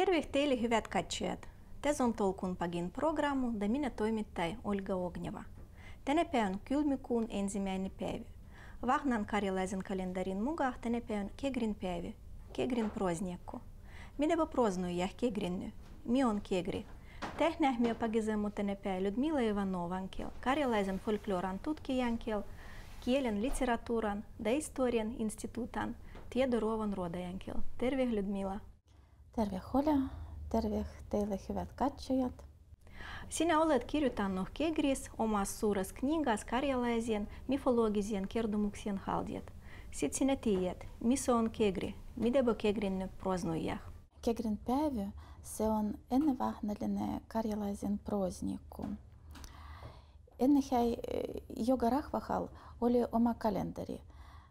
Во-первых, teile, hüved katsojad! Tezon-tolkun pagin programmu da mina toimittaja Olga Ogneva. Tänapäev on kylmikuun ensimmäinen päivä. Vahnan karjalaisen kalendarin mukaan tänapäev on kegrin päivä, kegrin prozniakku. Minäpä proznui jah kegrinny. Mi on kegri. Tehneeh mie pagisemu tänapäev Людмила Иванованкел, karjalaisen folkloran tutkijankel, kielen literatuuran da historian instituutan Tiedorovan rodajankel. Tervih Людмила! terve Olja, terve teile hyvät katsojat. Sinä olet kirjoittanut Kegris omas suures knigas karjalaisen myfologisen kertomuksien haltijat. Sitten sinä tiedät, missä on Kegri, mitä Kegrin proznuja. Kegrin päivä, se on ennevahnallinen karjalaisen proznikku. Ennen hän Joga eh, Rahvahal oli oma kalenteri.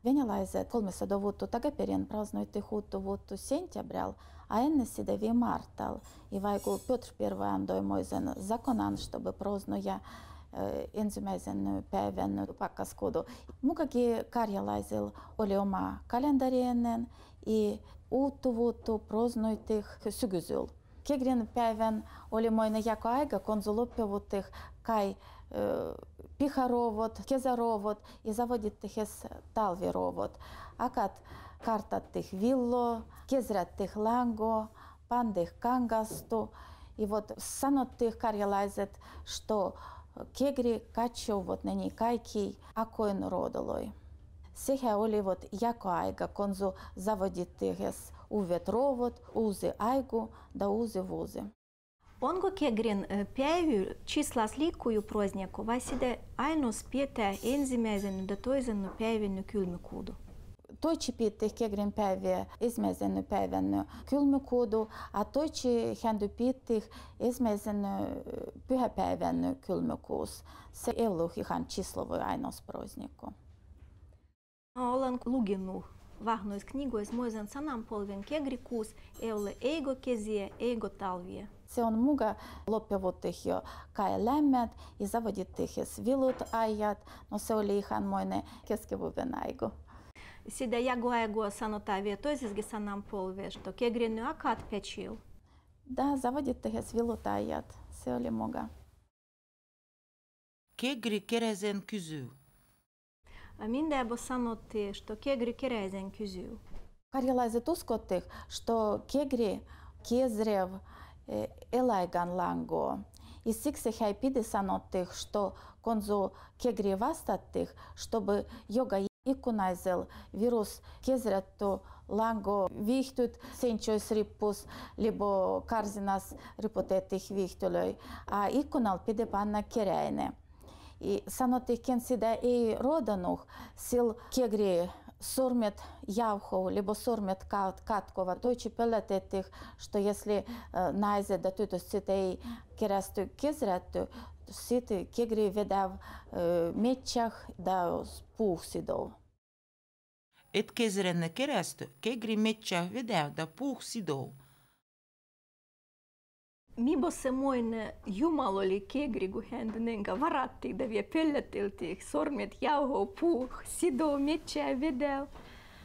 Venäläiset kolmessa dovuttu takaperin praznoi huuttu vuottu sentябрял, aenneside vimārtal, i vajag Piotr pirvajam doimoizen zakonan, чтобы proznoja enzymezen päivän pakkaskudu. Mukagi karjalaisel oli oma kalendari ennen i uuttuvuuttu proznoitih sygysyl. Kegrin päivän oli moinen jako aika konsuloppivuuttih kai piharovot, kesärovot ja zavodittih talvirovot. Akat картаттых вилло, кезраттых ланго, пандых кангасту. И вот саноттых карьялайзет, что кегри качу вот на ней кайки, акоин родолой. Сехе оли вот яко айга конзу заводитыгес у ветровод, узы айгу, да узы вузы. Онго кегрин э, пеју числа сликую празднику, васиде ајно спјете энзимезену, да тојзену пејвену кюлмикуду. toyçi piti kegrin päivi esmeisen päivän kylmykudu, a toyçi händy piti esmeisen pyhäpäivän kylmykuus. Se ei ollut ihan числовый ainosprozniku. Olen luginut vahnois knygos muizen sanam polven kegrikus eule eigo kezie eigo talvie. Se on muga loppivuttih jo kai lämmät ja zavodittih vilut ajat, no se oli ihan moinen keskivuven aiku. си да ја го го сано та вие тој зизге са нам пол вешто ке грену а кад печил да заводите ги хес вило јад се оле мога ке гри керезен кюзу а мин да бо сано те што ке гри керезен кюзу Карела е за тускотих, што кегри зрев елайган ланго. И сик се хај да сано тих, што конзо кегри вастат тих, што би јога Икунайзел вирус кезрятто ланго вихтут сенчойс риппус либо карзинас рипотетих вихтулой, а икунал пидепанна керяйне. И санотикен сида и роданух сил кегри сормет явхов, либо сормет кат, каткова, есть чипелет этих, что если э, найзе да ты то ситей керасту кезряту, ситы кегри ведав э, мечах да пух сидов. et kezre ne kerestu, ke gri meccia vedev da puh si dou. Mi bo se mojne jumalo li ke gri guhend nenga varati, da vje pelletil tih sormet javho puh si dou meccia vedev.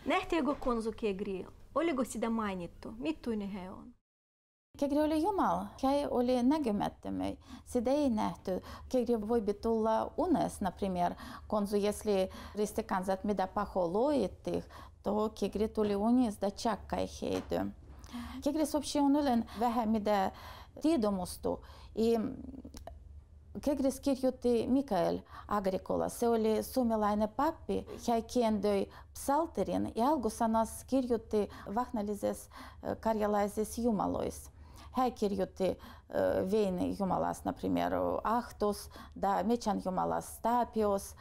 Nehte go konzu ke gri, oligo si da majnitu, mitu ne on. Kegreöyle Jumal, kaj oli nägemätte mig. Sidei nähty, kegre voi bitulla unes, например, конзу, если ристиканзат меда пахолоит их, то kegre tuli unis da чаккай хейды. Kegre сопши унылен вэхэ меда тидомусту. И kegre skirjuti Mikael Agrikola, se oli suomalainen pappi, hän kiendöi psalterin ja algusanas kirjuti vahnallises eh, karjalaises jumalois. häkirjuti veini jumalas, например, Ahtos, da Mečan jumalas Tapios,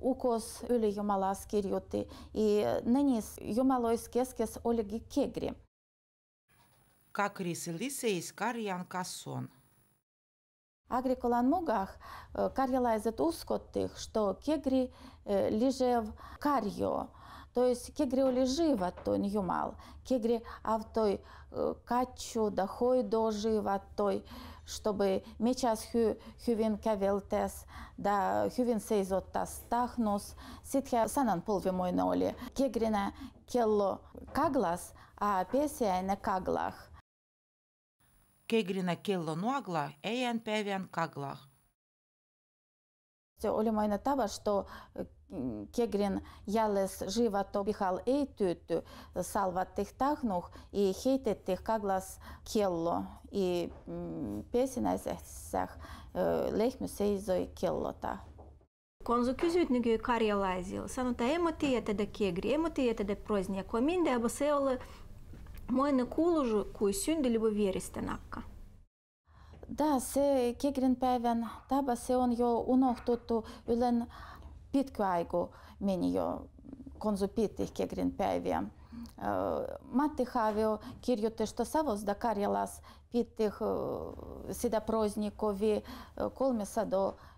Ukos üli jumalas kirjuti i nenis jumalois keskes oligi kegri. Как Риселисе из Карьян Кассон. Агриколан мугах карьялайзет ускоттых, что кегри лижев карьо – то есть кегри то а той ньюмал, кегри автой качу дохой до жива той, чтобы мечас хю, хювин кавелтес, да хювин тас тахнус, ситхе санан полви мой ноли, кегрина келло каглас, а песия не каглах. Кегрина келло нуагла, эйен певиан каглах. Оля Майна Тава, что э, Кегрин ялес жива тобихал эйтютю салваттых тахнух и хейтеттых каглас келло и песенäisях лехмюсейзой келлота. Konzu küsytnigi karjalaizil. Sanu ta emoti ja tada kegri, emoti ja tada proznia kominde, aba seola moina kuulužu, kui syndilibu vieristenakka. Da, se kegrin päivän, taba se on jo unohtuttu ylen pitkäaikor menijo konzupit ihke grinpäiviä. Matti Havio kirjoitti, että Savosta Karjalas piti sitä proznikovi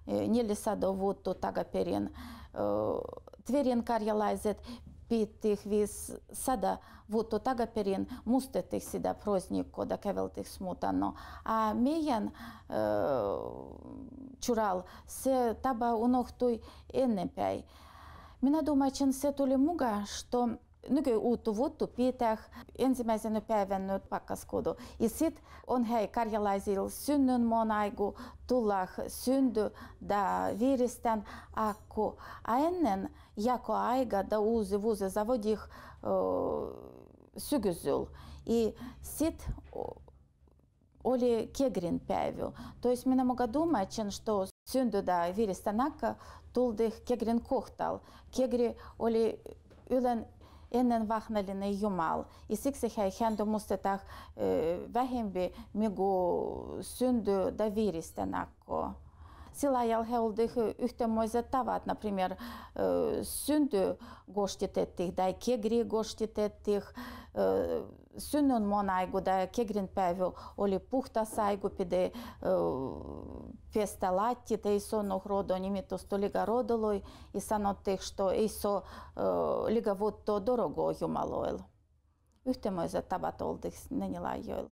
300-400 vuotta takaperin. Tverin karjalaiset pitih vis sada vuto taga perin mustetih sida prozniko da keveltih smutano. A mijan e, čural se taba unohtuj enepej. Mina domaćen se tuli muga što nykyuuttuvuuttu pitää ensimmäisenä päivänä pakkaskudu. Ja sitten on hei karjalaisilla synnyn monaigu, tullaan syndy da viristen akku. A ennen jako aiga da uusi vuosi zavodih sygysyl. Ja sitten oli kegrin päivä. То есть minä muka думачин, что syndy da viristen akka tuldih kegrin kohtal. Kegri oli ylen енен вахналине юмал. Исиксе хайхенду мустетах вехемби мигу сюнду давиристенакко. силаял хеулдых үхтемозе тават, например, э, сүнді гоштитеттих, да, кегри гоштитеттих, э, сүннін монайгу, да, кегрин пәвіл, олі пухта сайгу піде э, песталатті, та ісо ногродо, німіто століга родолой, і сано тих, що ісо лігавут то дорогою малойл. Ühtemoiset tavat oltiin nenilaajoilla.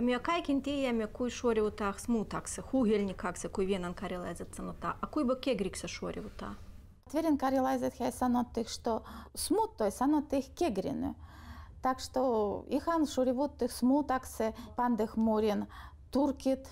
Мякай кентия мякуй шори ута смутакса, хугельникакса, куй венан карелайзет санота, а куй бы кегрикса шори ута. Тверин карелайзет хай санот тих, что смут той санот их кегрины. Так что ихан шуривут тих смутакса, пандых мурин, туркит,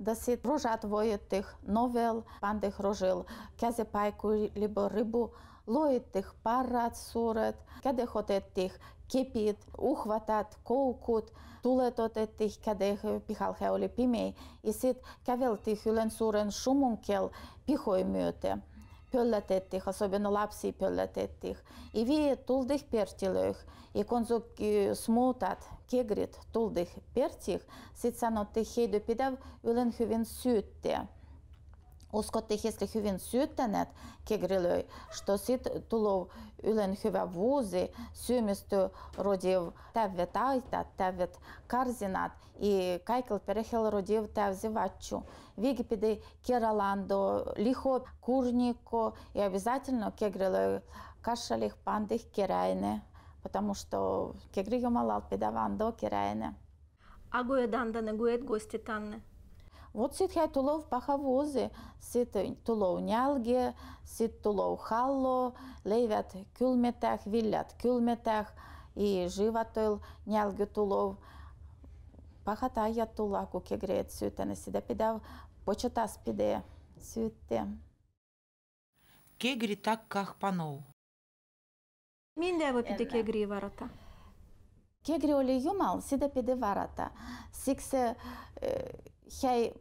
да си рожат воет тих новел, пандых рожил, кязе пайку либо рыбу, лоит тих парат сурет, кяде хотет тих kepit, uhvatat, koukut, tulet otettiin kädeh pihalhe oli pimeä, ja sit käveltiin hylän suuren sumunkel pihoi myöten. Pöllätettiin, особенно lapsi pöllätettiin. Ja vii tuldih pertilöih, ja kun suk smuutat, kegrit tuldih pertih, sit sanottiin heidö pidä ylen hyvin syytteen. Оскотты, если хювин сюттенет, кегрилой, что сит тулов үлен хюве вузы, сюмисту родив тевве тайта, теввет карзинат, и кайкл перехил родив тевзи ватчу. Вигипиды кераландо, лихо, курнико, и обязательно кегрилой кашалих пандых керайне, потому что кегри юмалал педаван до А гоедан да не гоет гости танны? Вот сет хай толов пахавозе, сет толов нялге, сет толов халло, лейвят кюлметах, виллят кюлметах, и живатойл нялге толов. Пахата я куке греет сюте, не седе педав, почета спиде сюте. Кегри так как панов. Минде во пиде кегри да. варата. Кегри оле юмал, седе пиде варата. Сиксе хай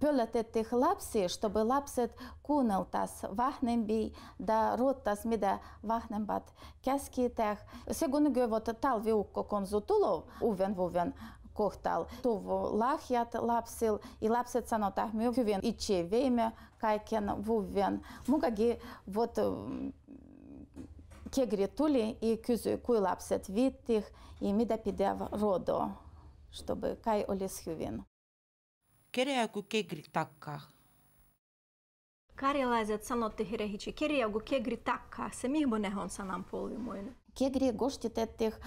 pöletettiin lapsi, чтобы lapset kuunneltas vahvempi ja ruottas, mitä vahvempat käskitään. Se kun kyvot talviukko konsultulo uven vuven kohtal. Tuv lahjat lapsil ja lapset sanotaan me hyvin itse veimme kaiken vuven. Mukagi vot kegri tuli ja kysyi, kui lapset viittih ja mitä pidäv rodo, чтобы kai olisi hyvin. Кере ако ке гри така? Кари лазе од санот тих рехичи, кери ако ке гри така? Се мих бо не гон санам полу мојно. Ке гри гоштите тих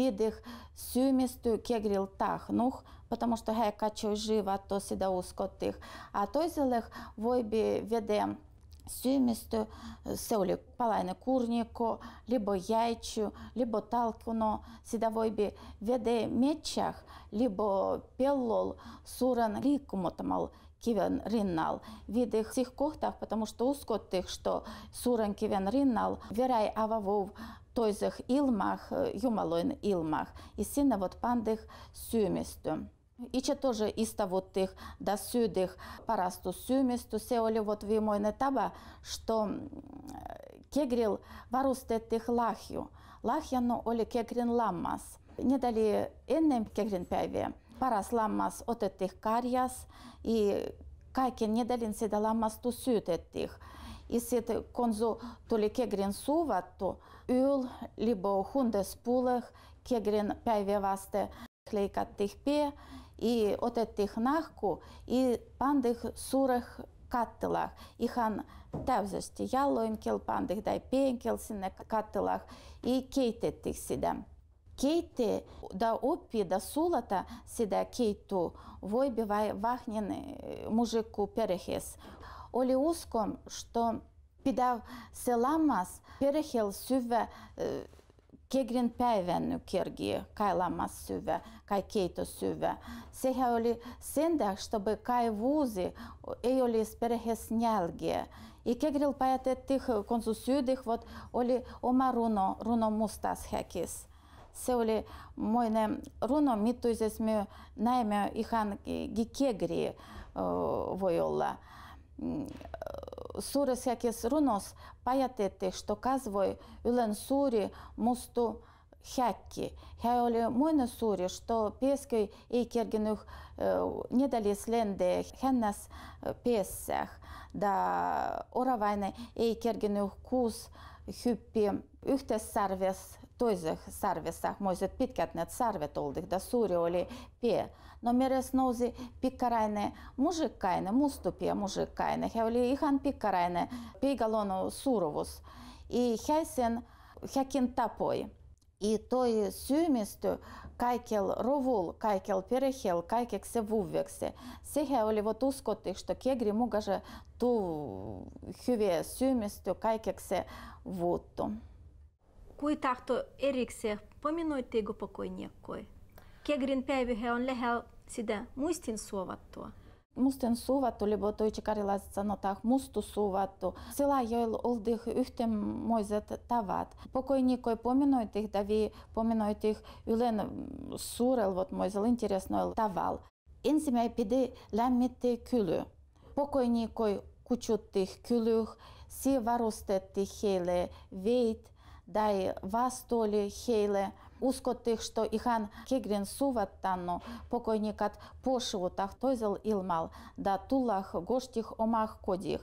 видих сю месту ке грил так, нух, потому што гека чо жива, то си да ускот тих. А тој зелех вој би видем, сюмистую солью палайны курнику, либо яйчу, либо талкуно сидовой би веде мечах, либо пеллол сурен ликумотамал кивен риннал. Виды их всех кохтах, потому что ускот их, что сурен кивен риннал, верай ававов тойзах илмах, юмалойн илмах, и сина вот пандых сюмистую. и че тоже тих да сюдих, парасту сюместо се вот ви мој таба што кегрил тих лахју. но оле кегрин ламмас. Не дали енем кегрин певе. Парас ламмас тих карјас и кајке не далин се да ламмас ту сюдеттех. И се конзу толи кегрин то ул, либо хундес пулех, кегрин певе васте. клейкат тих пе и от этих нахку и пандых сурах каттылах ихан тәвзісті ялойнкел пандыхдай пенкелсіне каттылах и кейтеттих сиде кейте да оппи да сулата сиде кейту войбивай вахнин мужику перехес оли узком что пидав селамас перехел сюве э, Gegrinpäivän nykirgi, kai lammas syvä, kai keitos syvä. Sehän oli sen чтобы kai vuusi ei olisi perheessä nälgiä. Ja Kegril päätettiin konsusyydih, oli oma runo, runo mustas häkis. Se oli moinen runo, mittuises me näemme ihan kegri voi olla suures jakes runos pajatetehto kasvoi ylen suuri mustu häkki. Hän oli muinen suuri, что пескей ei kerginyt e, nedalislende hennes e, pessäh, da oravainen ei kerginyt kuus hyppi yhteissarves toisech sarvessah moiset pitkät net sarvet oltikta suuri oli pie. No meres nousi pikkarainen musikkainen, mustupia musikkainen. He oli ihan pikkarainen peigalon suuruus. I häisen häkin tapoi. И той сюмистю кайкел ровул, кайкел перехел, кайкек се вуввексе. Сехе оли вот ускоты, что кегри мугаже ту хюве сюмистю кайкек се вутту. kui tahtoo erikseen pominoit ego pokoiniakkoi. Kegrin päivihe on lähellä sitä muistin suovattua. Mustin suvattu, libo toiči karilaiset sanotaan mustu suvattu. Sillä joilla oltiin yhtemoiset tavat. Pokoinikoi pominoitih davi pominoitih ylen suurelvotmoisella interesnoilla tavalla. Ensimmäinen pidi lämmitti kyly. Pokoinikoi kutsuttiin kylyh, si varustettiin heille veit, дай вастоли хейле узко ускоттых что ихан кегрен суваттанну покойникат пошивутах тойзел илмал да тулах гоштих омах кодих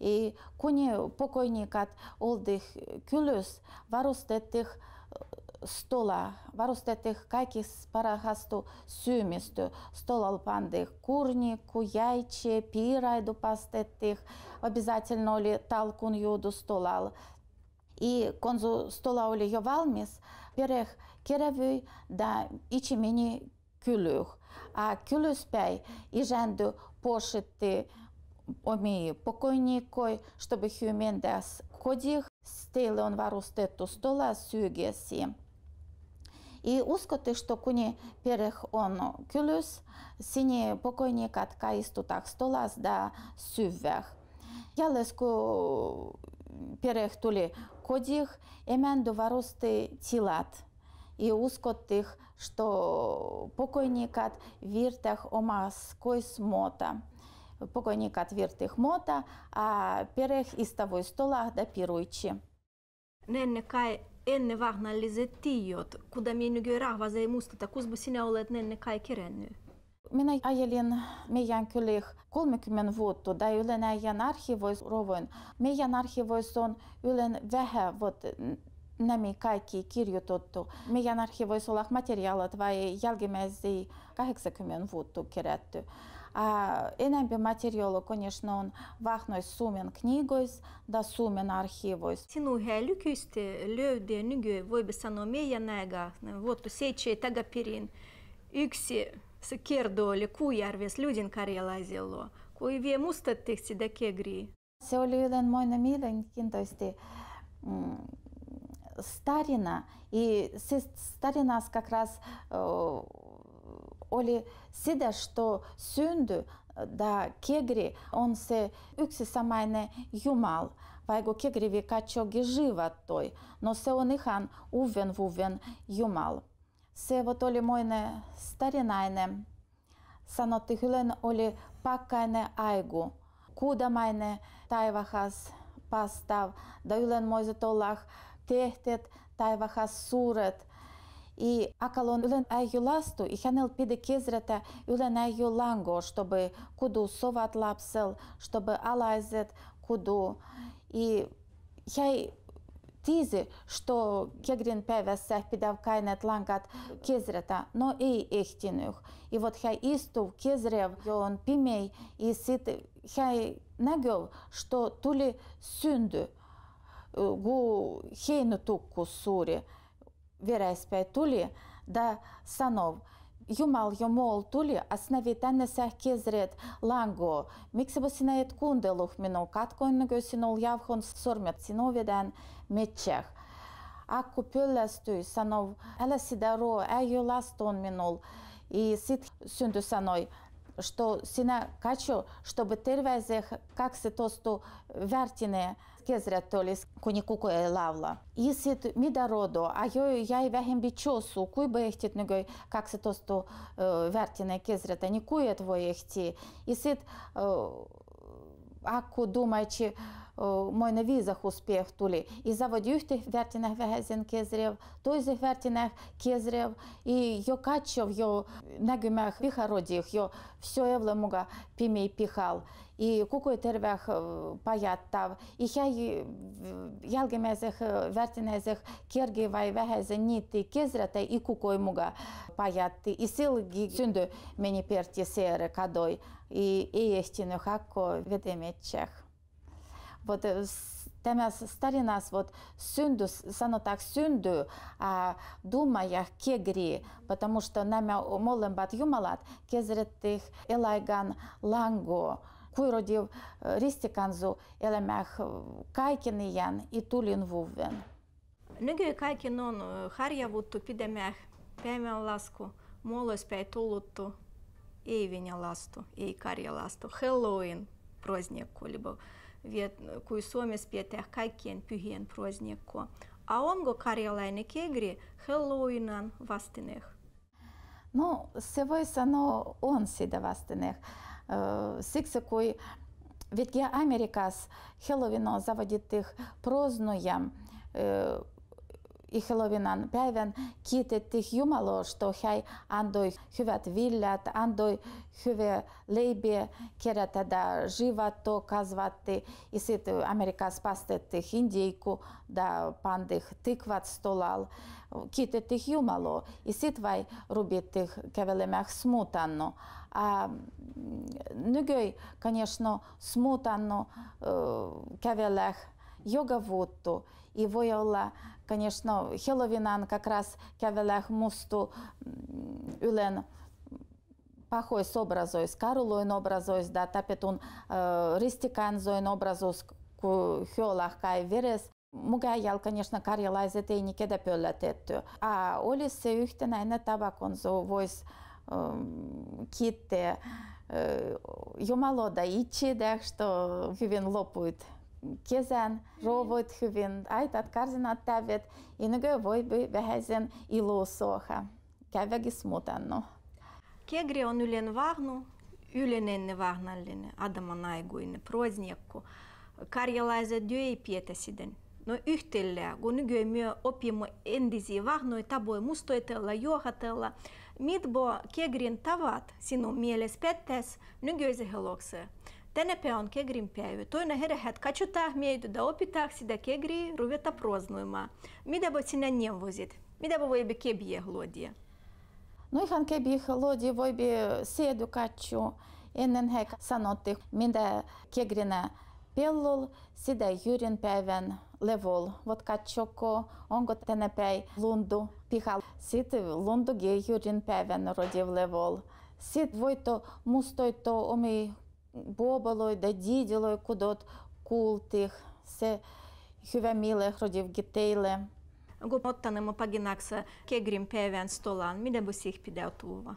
и куни покойникат олдых кюлюс варустеттих э, стола варустетых какис парахасту сюмисту стол алпандых курнику яйче пирайду пастетых обязательно ли талкун юду столал i konzu stola oli jo valmis, pereh kirevyi da içi mini kylyh. A kylyspei ižendu pošiti omi pokoinikoi, чтобы хюменdes kodih, steili on varustettu stola sygesi. И ускоты, что куни перех он кюлюс, синий покойник от каистутах столас да сювях. Ялеску перех тули кодих эмен доваросты тилат и ускоттых, что покойникат виртах омаской смота. Покойникат виртых мота, а перех из того стола да пируйчи. Ненне кай enne vahnalliset tiiot, kuda minnu rahvas ei muistata, kus ma sina oled nenne kai kirennud? Minä ajelin meidän kylig 30 vuotta, da ylen ajan arhivois rovoin. Meidän arhivois on ylen vähän, vot, nämä kaikki kirjoitettu. Meidän arhivoissa olla materiaalit vai jälkimmäisiä 80 vuotta kerätty. А enemmän materiaali, конечно, on vahnois sumen knigois da Suomen arhivois. Sinuhe lykysti löydy nyky voi sanoa meidän aika, vuotta 7 tagaperin yksi се кердо леку луѓен людин карелазело, кој вие мустат тихси да кегри. Се олюден мој намирен сте старина и се старина аз как раз оли седа што сүнді да кегри он се үксі самайне юмал вајго кегри вика ги живат тој, но се он ихан увен вувен юмал се во толи мојне старинајне, сано тихилен оли пакајне ајгу куда мајне тајвахас пастав, да јулен мој за толах техтет тајвахас сурет, и акалон юлен ласту и ханел пиде кезрета юлен ланго, чтобы куду соват лапсел, чтобы алайзет куду, и хај тизи, што кегрин певес сях пидав кайнет лангат кезрета, но и эхтинух. И вот хай истув кезрев, он пимей и сит хай нагел, што тули сюнду, э, гу хейну тукку сури, верай спяй тули, да санов. Jumal jo tuli, as ne vitenne kezret lango. Miksi bo sinä et kunde luhmino, katko ennäkö sinä ol javhon sormet sinoviden mečeh. Akku pöllästyi sanov, älä sidaro, ei jo laston minul. И sit сюнду sanoi. что сина качо, чтобы тервезех, как се то тосту вертине кезретолис, кое лавла. И сит мидародо, а йо я и вехем бичосу, куй бы эхтит негой как се то тосту э, вертине кезрета, никуе твое эхти. И сит э, аку думаючи, majd vízahúz péhtuli. És zavad jöhtök vertinek vehezen kézrév, tojzik vertinek kézrév, és jó kácsov, jó negümek viharodjük, jó все евле мога пиме пихал. И кукой тервях паяттав. И хя ялгемезех вертинезех керги вай вехезе нити кезрете и кукой мога паятти. И силги сюнду мені перті сере кадой. И ехтіну хакко чех вот э, тема старинас, вот сюнду, санотак сюнду, а, думаях кегри, потому что намя молем бат юмалат, кезреттих элайган ланго, kuirodив ristikanzu elämäh kaikinien i tulin vuvven. Nyky kaikin on harjavuttu pidemmäh päivän lasku, muolospäin tuluttu, ei vinjalastu, ei karjalastu, Halloween праздник, либо viet, kui Suomessa pidetään kaikkien pyhien prosniekko. А онго карjalаinen kegri Halloweenan vastineх. No, se voi sanoa on sitä vastineх. Siksi kui Ведь я Америкас Хеловино заводит их прознуя, ihelovinan päivän kiitettiin Jumalosta, hän antoi hyvät viljat, antoi hyviä leipiä, kerätädä živato, kasvatti ja sitten Amerikassa pastettiin indiikku, da pandih tikvat stolal, kiitettiin Jumaloa ja sitten vai rubittiin kävelemään smutanno. А nykyään, конечно, smutanno käveleh jogavuttu ja voi olla конечно, Хеловинан как раз кявелях мусту ylен pahois obrazois, karuloin obrazois, da tapetun uh, ristikanzoin obrazois, ku hiolah kai veres. Mugäijäl, конечно, karjalaiset ei nikede pöllätetty. A olisi se yhtenäinen tabakonzo vois um, kiitte uh, Jumaloda itse, что hyvin lopuit kezän rovot hyvin, aitat karsinat tävet, innykä voi vähäisen ilosoha, kävägi smutannut. Kegri on ylen vahnu, yleinen vahnallinen, adamanaiguinen, prozniakko, karjalaisen dyei pietesiden. No yhtellä, kun nykyään myö opimme entisiä vahnoja tapoja mustoitella, johdatella, mitbo kegrin tavat sinun mielessä pettäis nykyisen helokseen. Tenepeon kegrimpēju, to ne herehet kačutah miedu, da opitah si da kegri ruveta proznujumā. Midabo si возит, niem vozit, midabo vojbi kebie glodie. Ну, ихан кеби холоди войби седу качу, эненге саноты, минда кегрина пеллул, сида юрин певен левол. Вот качоко, онго пей лунду пихал, сит лунду ге юрин певен родив левол. Сит войто мустой то оми боболой да діділой, кудот кул тих, се хювяміле, хродів гітейле. Гупоттаним опагінакса, ке грім певен столан, міде бусіх піде отува.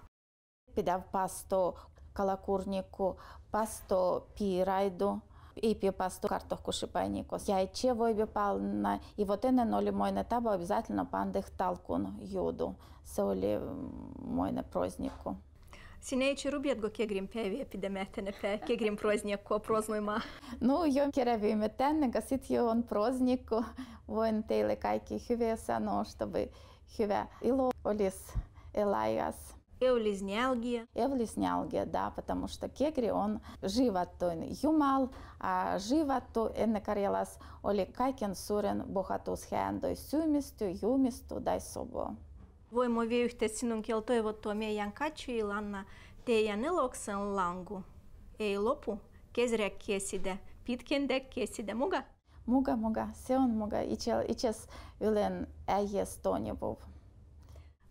Піде в пасто калакурніку, пасто пірайду, и пью пасту картохку шипайникос. Яйче войбе пална, и вот эне ноли мой мойне таба обязательно пандых талкун юду, соли мой мойне прознику. Színéci rubietgo kiegrim pevi epidemetene pe kiegrim proznik ko proznojma. Ну, йом керевиме тенне гасит йон прознику, воин тейле кайки хювеса, но чтобы хюве. Ило олис элайас. Эвлизнялгия. Эвлизнялгия, да, потому что кегри, он живот то юмал, а живот то энекарелас оли кайкен сурен бохатус хэндой сюмистю, юмисту дай собо. voi moviyhtä sinun keltoivottua meidän katsojillanna teidän iloksen langu. Ei lopu, kesre keside, pitkende keside, muga? Muga, muga, se on muga, itses ylen äijäs toinipub.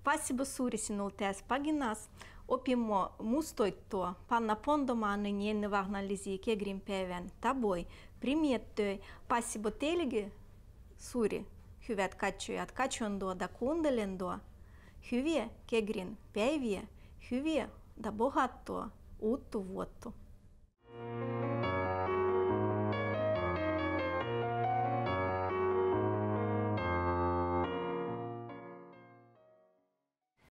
Спасибо suuri sinult tässä paginassa. Opimme muistoittua, panna pondomaan niin vahnallisia kegrin päivän taboi, primiettöi. Спасибо teillekin suuri, hyvät katsojat, katsondoa da kuuntelendoa. Hyvie kegrin päivie, hyvie да багато, утту вотту.